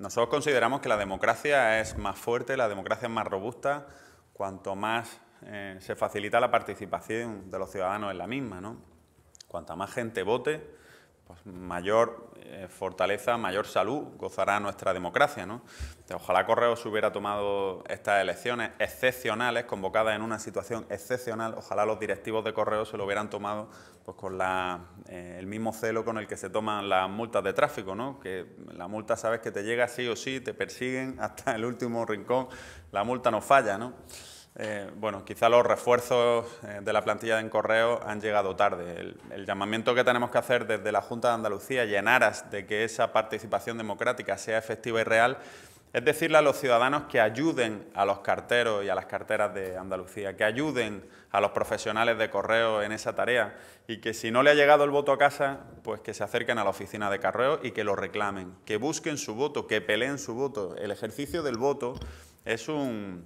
Nosotros consideramos que la democracia es más fuerte, la democracia es más robusta, cuanto más eh, se facilita la participación de los ciudadanos en la misma. ¿no? Cuanta más gente vote, pues, mayor eh, fortaleza, mayor salud gozará nuestra democracia. ¿no? Ojalá Correos hubiera tomado estas elecciones excepcionales, convocadas en una situación excepcional, ojalá los directivos de Correos se lo hubieran tomado pues, con eh, el mismo celo con el que se toman las multas de tráfico, ¿no? que la multa sabes que te llega sí o sí, te persiguen hasta el último rincón, la multa no falla. ¿no? Eh, bueno, quizá los refuerzos eh, de la plantilla de Correo han llegado tarde. El, llamamiento que tenemos que hacer desde la Junta de Andalucía y en aras de que esa participación democrática sea efectiva y real es decirle a los ciudadanos que ayuden a los carteros y a las carteras de Andalucía, que ayuden a los profesionales de correo en esa tarea y que si no le ha llegado el voto a casa, pues que se acerquen a la oficina de correo y que lo reclamen, que busquen su voto, que peleen su voto. El ejercicio del voto es un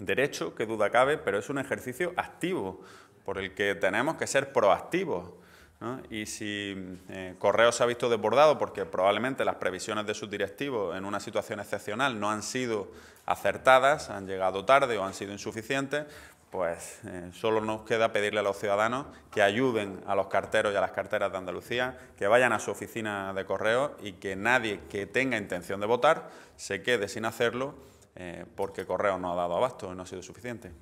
derecho, que duda cabe, pero es un ejercicio activo por el que tenemos que ser proactivos. Y si Correos eh, Correo se ha visto desbordado porque probablemente las previsiones de sus directivos en una situación excepcional no han sido acertadas, han llegado tarde o han sido insuficientes, pues eh, solo nos queda pedirle a los ciudadanos que ayuden a los carteros y a las carteras de Andalucía, que vayan a su oficina de correo y que nadie que tenga intención de votar se quede sin hacerlo eh, porque correo no ha dado abasto no ha sido suficiente.